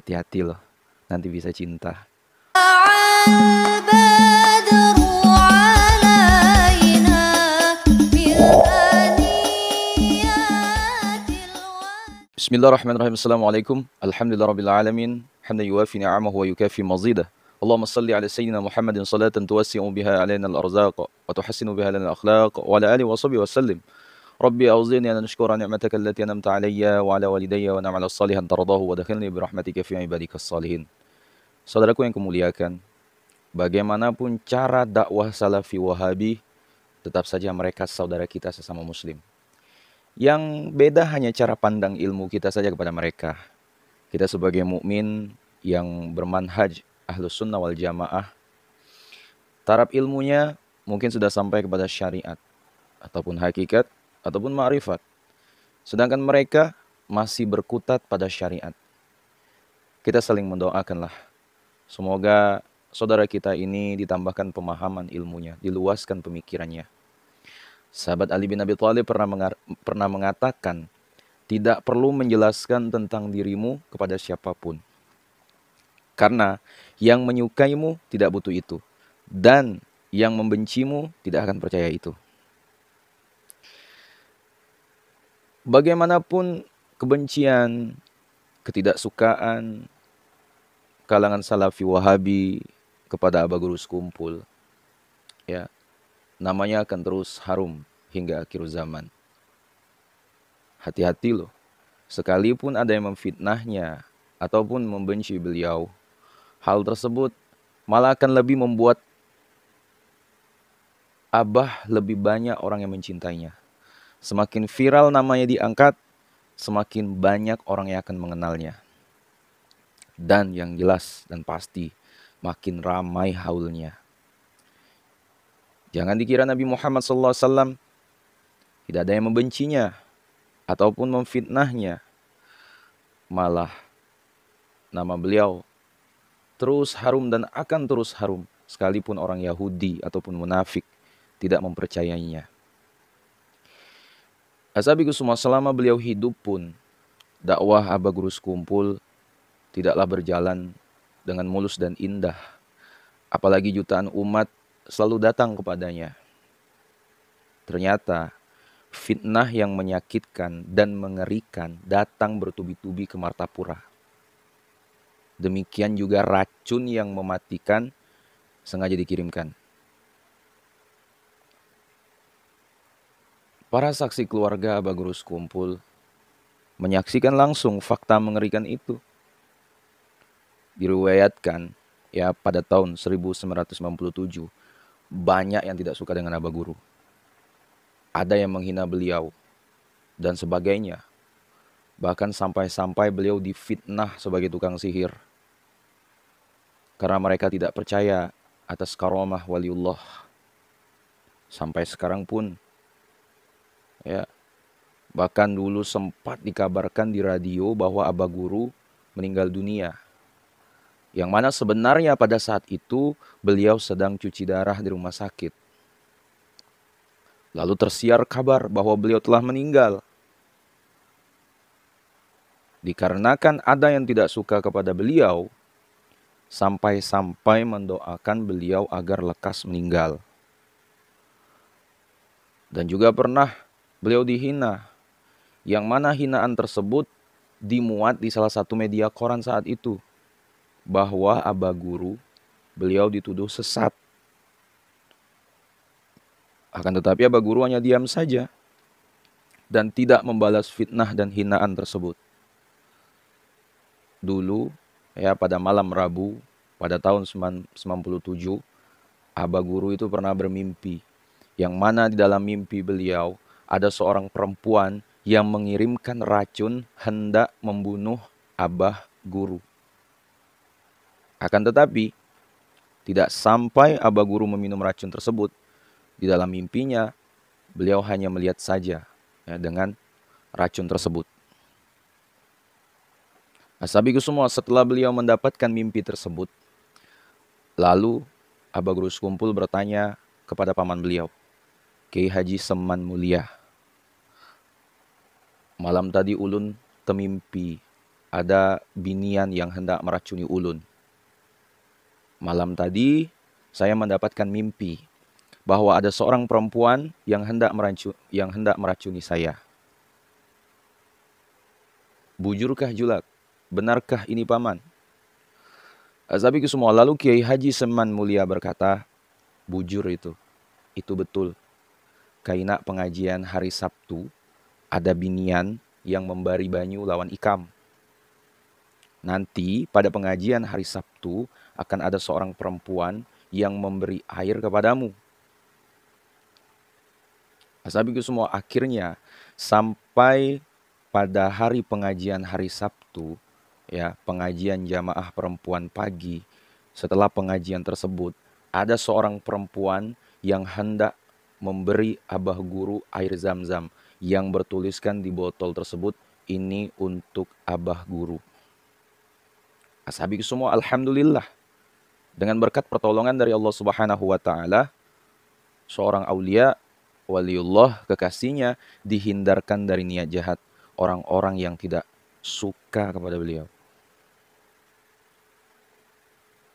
hati-hati loh, nanti bisa cinta. Bismillahirrahmanirrahim. Assalamualaikum. Alhamdulillahirrahmanirrahim. Hamdan yuafi ni'amahu wa yukafi mazidah. اللهم صل على سيدنا محمد صلاة توسع بها علينا الأرزاق وتحسن بها لنا الأخلاق وعلى آله وصحبه وسلم ربي أوزعني أن أشكر نعمتك التي أنمت علي وعلى والدي وأن أعمل صالحا ترضاه ودخلني برحمتك في عبادك الصالحين Saudaraku yang kumuliakan. bagaimanapun cara dakwah salafi wahabi, tetap saja mereka saudara kita sesama muslim. Yang beda hanya cara pandang ilmu kita saja kepada mereka. Kita sebagai mukmin yang bermanhaj ahlus sunnah wal jamaah, taraf ilmunya mungkin sudah sampai kepada syariat ataupun hakikat, ataupun ma'rifat. Sedangkan mereka masih berkutat pada syariat. Kita saling mendoakanlah. Semoga saudara kita ini ditambahkan pemahaman ilmunya, diluaskan pemikirannya. Sahabat Ali bin Abi Thalib pernah, pernah mengatakan, tidak perlu menjelaskan tentang dirimu kepada siapapun. Karena yang menyukaimu tidak butuh itu. Dan yang membencimu tidak akan percaya itu. bagaimanapun kebencian, ketidaksukaan kalangan salafi wahabi kepada Aba Guru Sekumpul, ya, namanya akan terus harum hingga akhir zaman. Hati-hati loh, sekalipun ada yang memfitnahnya ataupun membenci beliau, hal tersebut malah akan lebih membuat Abah lebih banyak orang yang mencintainya. Semakin viral namanya diangkat, semakin banyak orang yang akan mengenalnya. Dan yang jelas dan pasti, makin ramai haulnya. Jangan dikira Nabi Muhammad SAW tidak ada yang membencinya ataupun memfitnahnya. Malah nama beliau terus harum dan akan terus harum sekalipun orang Yahudi ataupun munafik tidak mempercayainya. Hasabiku semua selama beliau hidup pun dakwah Abah Guru Sekumpul tidaklah berjalan dengan mulus dan indah. Apalagi jutaan umat selalu datang kepadanya. Ternyata fitnah yang menyakitkan dan mengerikan datang bertubi-tubi ke Martapura. Demikian juga racun yang mematikan sengaja dikirimkan. Para saksi keluarga Bagurus kumpul menyaksikan langsung fakta mengerikan itu. Diriwayatkan ya pada tahun 1997 banyak yang tidak suka dengan Abah Guru. Ada yang menghina beliau dan sebagainya. Bahkan sampai-sampai beliau difitnah sebagai tukang sihir. Karena mereka tidak percaya atas karomah waliullah. Sampai sekarang pun Ya. Bahkan dulu sempat dikabarkan di radio bahwa Aba Guru meninggal dunia. Yang mana sebenarnya pada saat itu beliau sedang cuci darah di rumah sakit. Lalu tersiar kabar bahwa beliau telah meninggal. Dikarenakan ada yang tidak suka kepada beliau, sampai-sampai mendoakan beliau agar lekas meninggal. Dan juga pernah Beliau dihina. Yang mana hinaan tersebut dimuat di salah satu media koran saat itu bahwa Aba Guru beliau dituduh sesat. Akan tetapi Aba Guru hanya diam saja dan tidak membalas fitnah dan hinaan tersebut. Dulu ya pada malam Rabu pada tahun 97 Aba Guru itu pernah bermimpi yang mana di dalam mimpi beliau ada seorang perempuan yang mengirimkan racun hendak membunuh Abah Guru. Akan tetapi, tidak sampai Abah Guru meminum racun tersebut, di dalam mimpinya beliau hanya melihat saja ya, dengan racun tersebut. Asabiku semua setelah beliau mendapatkan mimpi tersebut, lalu Abah Guru Sekumpul bertanya kepada paman beliau, Kiai Haji Seman Mulia, Malam tadi Ulun temimpi ada binian yang hendak meracuni Ulun. Malam tadi saya mendapatkan mimpi bahwa ada seorang perempuan yang hendak merancu, yang hendak meracuni saya. Bujurkah julak? Benarkah ini paman? Azabi semua lalu Kiai Haji Seman Mulia berkata, bujur itu, itu betul. kainak pengajian hari Sabtu ada binian yang membari banyu lawan ikam. Nanti pada pengajian hari Sabtu akan ada seorang perempuan yang memberi air kepadamu. Ashabiku semua akhirnya sampai pada hari pengajian hari Sabtu ya pengajian jamaah perempuan pagi setelah pengajian tersebut ada seorang perempuan yang hendak memberi abah guru air zam-zam yang bertuliskan di botol tersebut ini untuk abah guru. Asabik semua alhamdulillah dengan berkat pertolongan dari Allah Subhanahu wa taala seorang aulia waliullah kekasihnya dihindarkan dari niat jahat orang-orang yang tidak suka kepada beliau.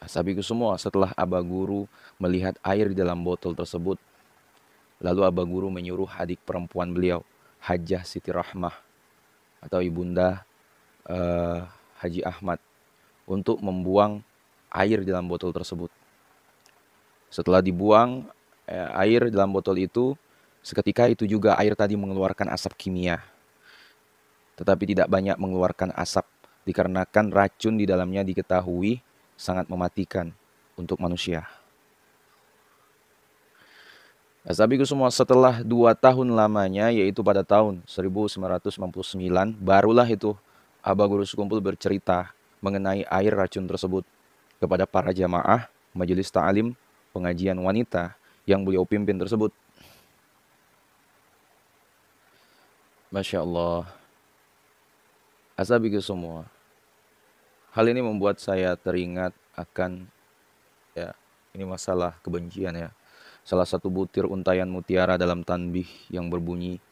Ashabiku semua setelah abah Guru melihat air di dalam botol tersebut Lalu Abah Guru menyuruh adik perempuan beliau, Hajah Siti Rahmah atau Ibunda uh, Haji Ahmad untuk membuang air dalam botol tersebut. Setelah dibuang eh, air dalam botol itu, seketika itu juga air tadi mengeluarkan asap kimia. Tetapi tidak banyak mengeluarkan asap dikarenakan racun di dalamnya diketahui sangat mematikan untuk manusia. Sahabatku semua, setelah dua tahun lamanya, yaitu pada tahun 1999, barulah itu Abah Guru Sukumpul bercerita mengenai air racun tersebut kepada para jamaah majelis ta'alim pengajian wanita yang beliau pimpin tersebut. Masya Allah. Asabiku semua. Hal ini membuat saya teringat akan ya ini masalah kebencian ya. Salah satu butir untayan mutiara dalam tanbih yang berbunyi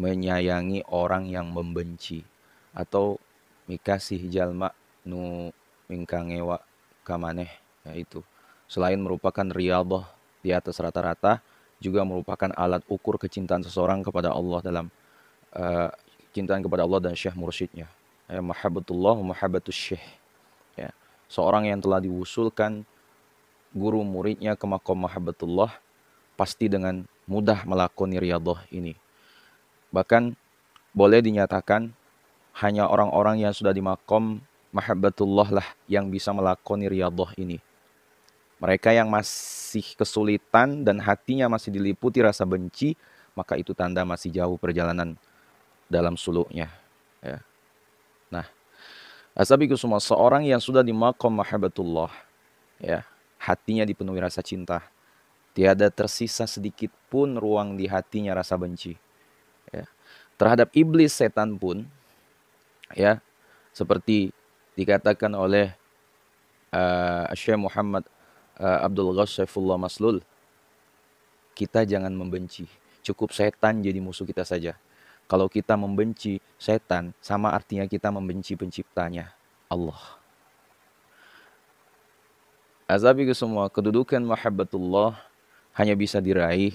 menyayangi orang yang membenci atau mikasih jalma nu mingkangewa kamaneh yaitu selain merupakan riyadhah di atas rata-rata juga merupakan alat ukur kecintaan seseorang kepada Allah dalam uh, eh, cintaan kepada Allah dan syekh mursyidnya ya mahabbatullah mahabbatus syekh ya seorang yang telah diwusulkan guru muridnya ke makom mahabbatullah pasti dengan mudah melakoni riyadhah ini. Bahkan boleh dinyatakan hanya orang-orang yang sudah di makom mahabbatullah lah yang bisa melakoni riyadhah ini. Mereka yang masih kesulitan dan hatinya masih diliputi rasa benci, maka itu tanda masih jauh perjalanan dalam suluknya. Ya. Nah, asabiku semua seorang yang sudah di makom mahabbatullah, ya, hatinya dipenuhi rasa cinta, Tiada tersisa sedikit pun ruang di hatinya rasa benci. Ya. Terhadap iblis setan pun, ya seperti dikatakan oleh uh, Syekh Muhammad uh, Abdul Ghassefullah Maslul, kita jangan membenci. Cukup setan jadi musuh kita saja. Kalau kita membenci setan, sama artinya kita membenci penciptanya, Allah. Azabiku semua, kedudukan mahabbatullah hanya bisa diraih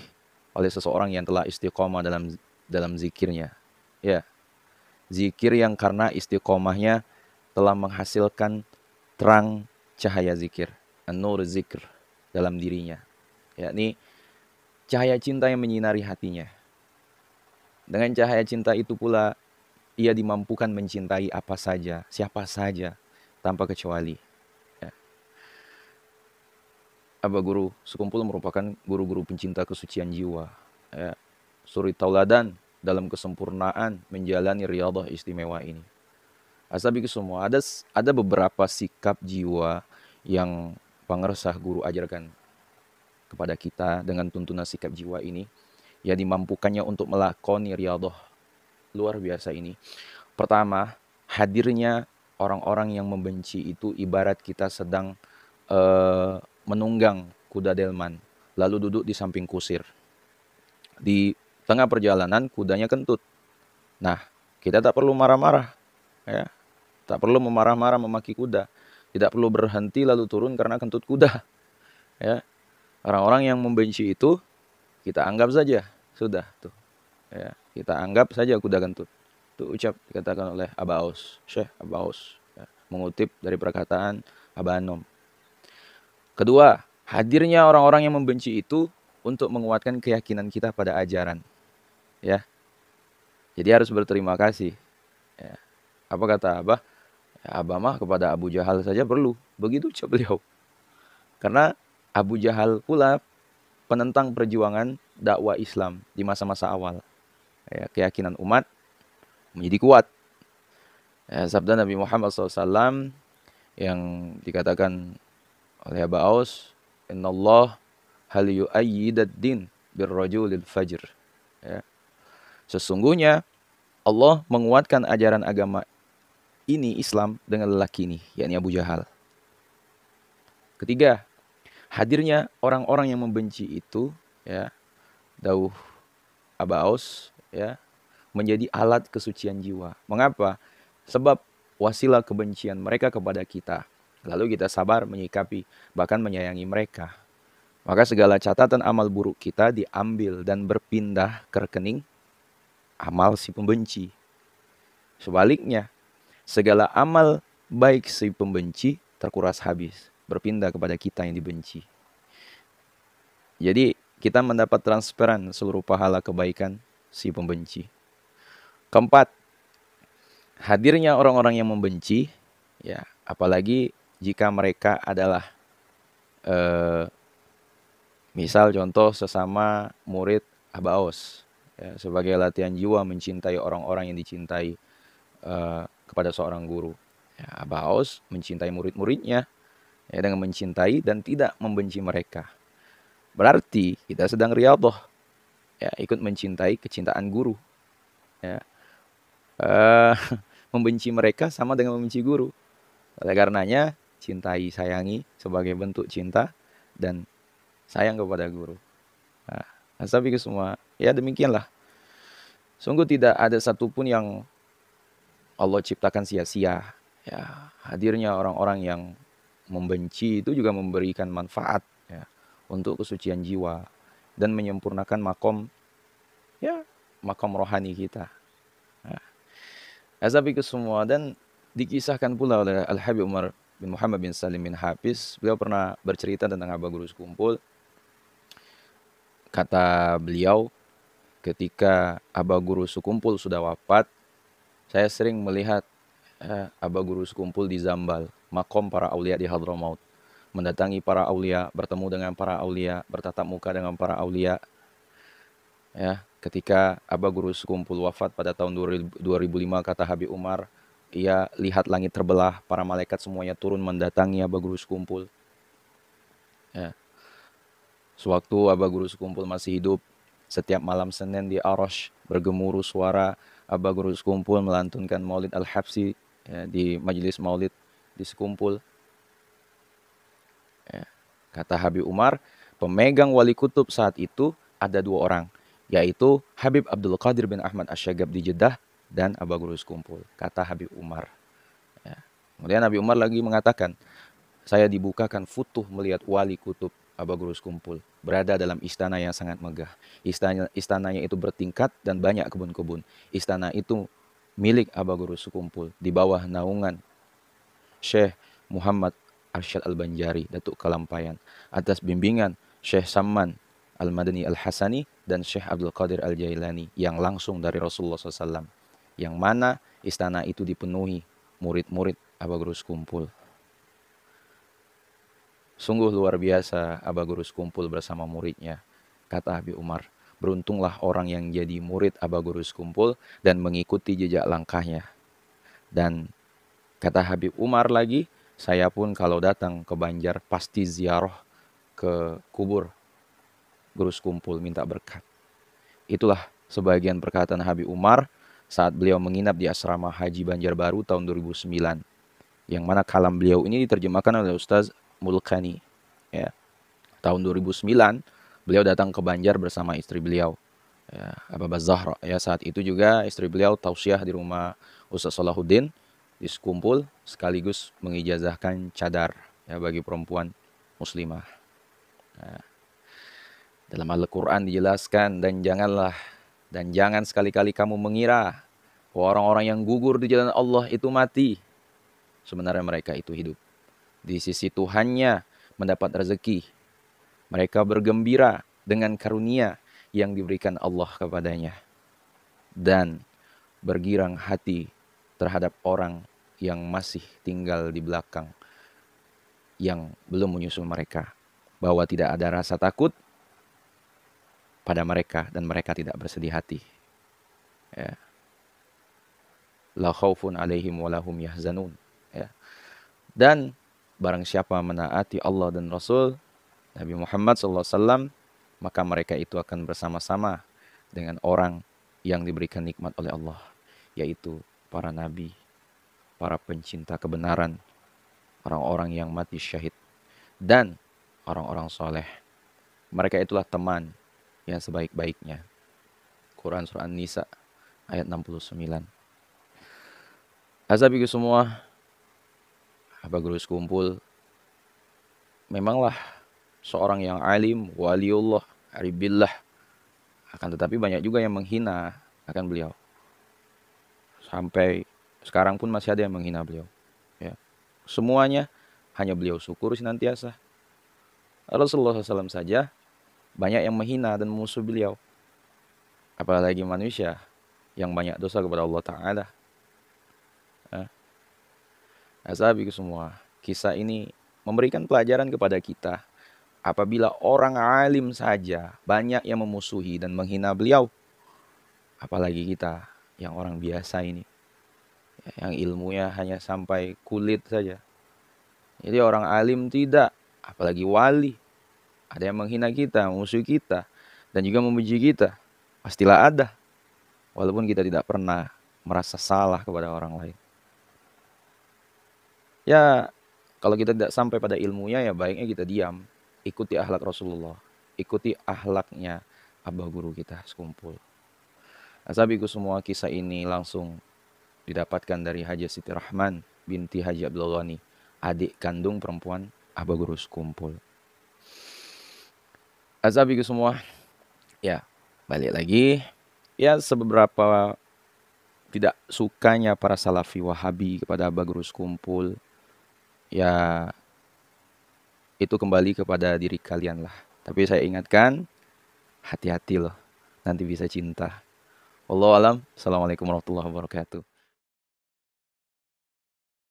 oleh seseorang yang telah istiqomah dalam dalam zikirnya. Ya. Zikir yang karena istiqomahnya telah menghasilkan terang cahaya zikir, nur zikir dalam dirinya. Yakni cahaya cinta yang menyinari hatinya. Dengan cahaya cinta itu pula ia dimampukan mencintai apa saja, siapa saja tanpa kecuali apa guru sekumpul merupakan guru-guru pencinta kesucian jiwa. Ya. Suri tauladan dalam kesempurnaan menjalani riyadhah istimewa ini. asabiku semua ada ada beberapa sikap jiwa yang pangersah guru ajarkan kepada kita dengan tuntunan sikap jiwa ini ya dimampukannya untuk melakoni riyadhah luar biasa ini. Pertama, hadirnya orang-orang yang membenci itu ibarat kita sedang uh, menunggang kuda delman, lalu duduk di samping kusir. Di tengah perjalanan kudanya kentut. Nah, kita tak perlu marah-marah, ya. Tak perlu memarah-marah memaki kuda. Tidak perlu berhenti lalu turun karena kentut kuda. Ya. Orang-orang yang membenci itu kita anggap saja sudah tuh. Ya, kita anggap saja kuda kentut. Itu ucap dikatakan oleh Abaus, Syekh Abaus, ya, mengutip dari perkataan Abanom. Kedua, hadirnya orang-orang yang membenci itu untuk menguatkan keyakinan kita pada ajaran. Ya. Jadi harus berterima kasih. Ya. Apa kata Abah? Ya, Abah mah kepada Abu Jahal saja perlu. Begitu ucap beliau. Karena Abu Jahal pula penentang perjuangan dakwah Islam di masa-masa awal. Ya, keyakinan umat menjadi kuat. Ya, sabda Nabi Muhammad SAW yang dikatakan oleh Aba Aus, Allah hal yu'ayyidad din birrajulil fajr." Ya. Sesungguhnya Allah menguatkan ajaran agama ini Islam dengan lelaki ini, yakni Abu Jahal. Ketiga, hadirnya orang-orang yang membenci itu, ya, Dauh Abu Aus, ya, menjadi alat kesucian jiwa. Mengapa? Sebab wasilah kebencian mereka kepada kita Lalu kita sabar menyikapi, bahkan menyayangi mereka. Maka segala catatan amal buruk kita diambil dan berpindah ke rekening amal si pembenci. Sebaliknya, segala amal baik si pembenci terkuras habis, berpindah kepada kita yang dibenci. Jadi kita mendapat transferan seluruh pahala kebaikan si pembenci. Keempat, hadirnya orang-orang yang membenci, ya apalagi jika mereka adalah eh, misal contoh sesama murid Abaos ya, sebagai latihan jiwa mencintai orang-orang yang dicintai eh, kepada seorang guru. Ya, Abaos mencintai murid-muridnya ya, dengan mencintai dan tidak membenci mereka. Berarti kita sedang riyadhah ya ikut mencintai kecintaan guru. Ya. Uh, membenci mereka sama dengan membenci guru. Oleh karenanya cintai, sayangi sebagai bentuk cinta dan sayang kepada guru. Nah, Astaghfirullah semua. Ya demikianlah. Sungguh tidak ada satupun yang Allah ciptakan sia-sia. Ya, hadirnya orang-orang yang membenci itu juga memberikan manfaat ya, untuk kesucian jiwa dan menyempurnakan makom ya makom rohani kita. Nah, Azabi nah, ke semua dan dikisahkan pula oleh Al Habib Umar bin Muhammad bin Salim bin Hafiz, beliau pernah bercerita tentang Abah Guru Sekumpul. Kata beliau, ketika Abah Guru Sekumpul sudah wafat, saya sering melihat eh, Abah Guru Sekumpul di Zambal, makom para aulia di Hadramaut. Mendatangi para aulia, bertemu dengan para aulia, bertatap muka dengan para aulia. Ya, ketika Abah Guru Sekumpul wafat pada tahun 2005 kata Habib Umar, ia lihat langit terbelah, para malaikat semuanya turun mendatangi Aba Guru sekumpul. Ya. Sewaktu Aba Guru sekumpul masih hidup, setiap malam Senin di Arosh bergemuruh suara Aba Guru sekumpul melantunkan Maulid Al-Habsi ya, di majelis Maulid di sekumpul. Ya. Kata Habib Umar, pemegang wali kutub saat itu ada dua orang, yaitu Habib Abdul Qadir bin Ahmad Asyagab di Jeddah dan Abagurus kumpul, kata Habib Umar. Ya. Kemudian Nabi Umar lagi mengatakan, saya dibukakan futuh melihat wali kutub Abagurus kumpul, berada dalam istana yang sangat megah. Istana, istananya itu bertingkat dan banyak kebun-kebun. Istana itu milik Abagurus kumpul, di bawah naungan Syekh Muhammad Arsyad Al-Banjari, Datuk Kalampayan, atas bimbingan Syekh Samman Al-Madani Al-Hasani dan Syekh Abdul Qadir Al-Jailani yang langsung dari Rasulullah SAW yang mana istana itu dipenuhi murid-murid Abagurus Kumpul. Sungguh luar biasa Abagurus Kumpul bersama muridnya, kata Habib Umar. Beruntunglah orang yang jadi murid Abagurus Kumpul dan mengikuti jejak langkahnya. Dan kata Habib Umar lagi, saya pun kalau datang ke Banjar pasti ziarah ke kubur Gurus Kumpul minta berkat. Itulah sebagian perkataan Habib Umar saat beliau menginap di asrama Haji Banjarbaru tahun 2009. Yang mana kalam beliau ini diterjemahkan oleh Ustaz Mulkani. Ya. Tahun 2009 beliau datang ke Banjar bersama istri beliau. Ya, Ababah Zahra ya saat itu juga istri beliau tausiah di rumah Ustaz Salahuddin diskumpul sekaligus mengijazahkan cadar ya bagi perempuan muslimah. ya. dalam Al-Quran dijelaskan dan janganlah dan jangan sekali-kali kamu mengira bahwa orang-orang yang gugur di jalan Allah itu mati. Sebenarnya mereka itu hidup. Di sisi Tuhannya mendapat rezeki. Mereka bergembira dengan karunia yang diberikan Allah kepadanya. Dan bergirang hati terhadap orang yang masih tinggal di belakang yang belum menyusul mereka bahwa tidak ada rasa takut pada mereka dan mereka tidak bersedih hati. Ya. La khaufun alaihim walahum yahzanun. Ya. Dan barang siapa menaati Allah dan Rasul Nabi Muhammad SAW, maka mereka itu akan bersama-sama dengan orang yang diberikan nikmat oleh Allah, yaitu para nabi, para pencinta kebenaran, orang-orang yang mati syahid, dan orang-orang soleh. Mereka itulah teman yang sebaik-baiknya. Quran Surah An-Nisa ayat 69. Azabiku semua, apa guru sekumpul, memanglah seorang yang alim, waliullah, aribillah, akan tetapi banyak juga yang menghina akan beliau. Sampai sekarang pun masih ada yang menghina beliau. Ya. Semuanya hanya beliau syukur senantiasa. Rasulullah SAW saja banyak yang menghina dan musuh beliau. Apalagi manusia yang banyak dosa kepada Allah Ta'ala. Eh? Azabiku semua, kisah ini memberikan pelajaran kepada kita. Apabila orang alim saja banyak yang memusuhi dan menghina beliau, apalagi kita yang orang biasa ini, yang ilmunya hanya sampai kulit saja. Jadi orang alim tidak, apalagi wali, ada yang menghina kita, musuh kita, dan juga memuji kita. Pastilah ada, walaupun kita tidak pernah merasa salah kepada orang lain. Ya, kalau kita tidak sampai pada ilmunya, ya baiknya kita diam, ikuti ahlak Rasulullah, ikuti ahlaknya abah guru kita sekumpul. Asabiku semua kisah ini langsung didapatkan dari Haji Siti Rahman binti Haji Abdul Ghani, adik kandung perempuan abah guru sekumpul azabiku semua. Ya, balik lagi. Ya, seberapa tidak sukanya para salafi wahabi kepada Bagrus Kumpul. Ya, itu kembali kepada diri kalian lah. Tapi saya ingatkan, hati-hati loh. Nanti bisa cinta. Allah alam. Assalamualaikum warahmatullahi wabarakatuh.